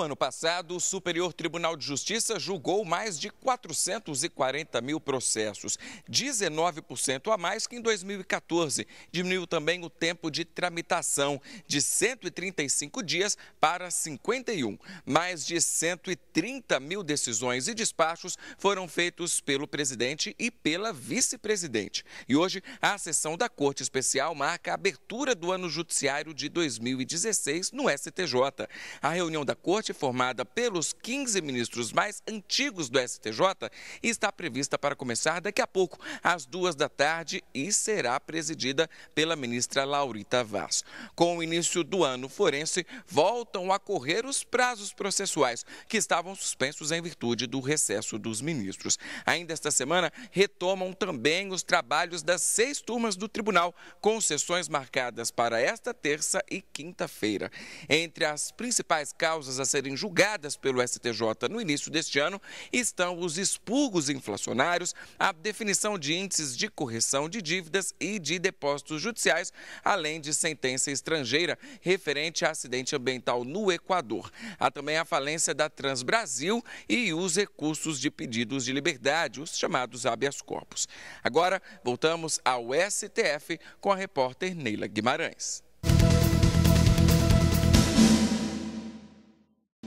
No ano passado, o Superior Tribunal de Justiça julgou mais de 440 mil processos, 19% a mais que em 2014. Diminuiu também o tempo de tramitação, de 135 dias para 51. Mais de 130 mil decisões e despachos foram feitos pelo presidente e pela vice-presidente. E hoje, a sessão da Corte Especial marca a abertura do ano judiciário de 2016 no STJ. A reunião da Corte corte, formada pelos 15 ministros mais antigos do STJ, está prevista para começar daqui a pouco, às duas da tarde, e será presidida pela ministra Laurita Vaz. Com o início do ano forense, voltam a correr os prazos processuais que estavam suspensos em virtude do recesso dos ministros. Ainda esta semana, retomam também os trabalhos das seis turmas do tribunal, com sessões marcadas para esta terça e quinta-feira. Entre as principais causas a serem serem julgadas pelo STJ no início deste ano estão os expurgos inflacionários, a definição de índices de correção de dívidas e de depósitos judiciais, além de sentença estrangeira referente a acidente ambiental no Equador. Há também a falência da Transbrasil e os recursos de pedidos de liberdade, os chamados habeas corpus. Agora, voltamos ao STF com a repórter Neila Guimarães.